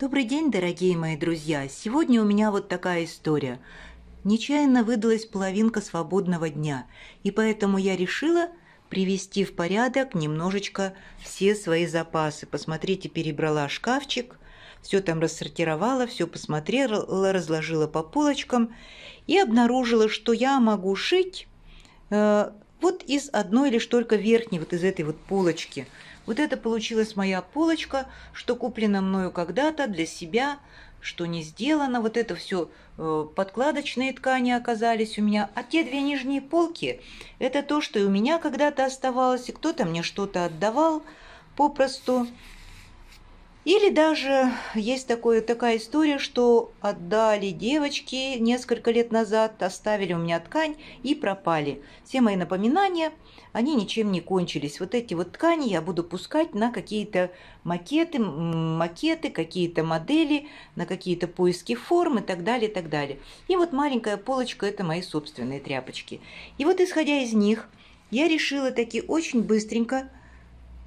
Добрый день, дорогие мои друзья! Сегодня у меня вот такая история. Нечаянно выдалась половинка свободного дня, и поэтому я решила привести в порядок немножечко все свои запасы. Посмотрите, перебрала шкафчик, все там рассортировала, все посмотрела, разложила по полочкам и обнаружила, что я могу шить э, вот из одной лишь только верхней, вот из этой вот полочки. Вот это получилась моя полочка, что куплено мною когда-то для себя, что не сделано. Вот это все э, подкладочные ткани оказались у меня. А те две нижние полки – это то, что и у меня когда-то оставалось, и кто-то мне что-то отдавал попросту. Или даже есть такое, такая история, что отдали девочки несколько лет назад, оставили у меня ткань и пропали. Все мои напоминания, они ничем не кончились. Вот эти вот ткани я буду пускать на какие-то макеты, макеты, какие-то модели, на какие-то поиски форм и так далее, и так далее. И вот маленькая полочка – это мои собственные тряпочки. И вот исходя из них, я решила таки очень быстренько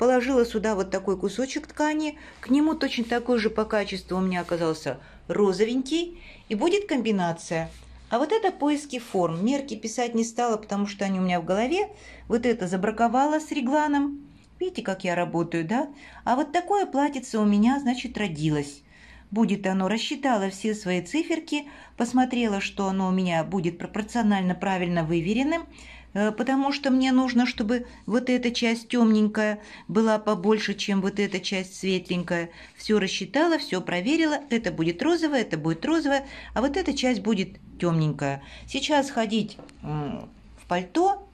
положила сюда вот такой кусочек ткани, к нему точно такой же по качеству у меня оказался розовенький, и будет комбинация. А вот это поиски форм. Мерки писать не стала, потому что они у меня в голове. Вот это забраковала с регланом. Видите, как я работаю, да? А вот такое платьице у меня, значит, родилось. Будет оно, рассчитала все свои циферки, посмотрела, что оно у меня будет пропорционально правильно выверенным. Э, потому что мне нужно, чтобы вот эта часть темненькая была побольше, чем вот эта часть светленькая. Все рассчитала, все проверила, это будет розовое, это будет розовое, а вот эта часть будет темненькая. Сейчас ходить в пальто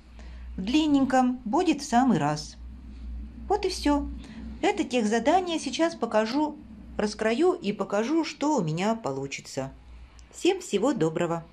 в длинненьком будет в самый раз. Вот и все. Это тех задания сейчас покажу, раскрою и покажу, что у меня получится. Всем всего доброго!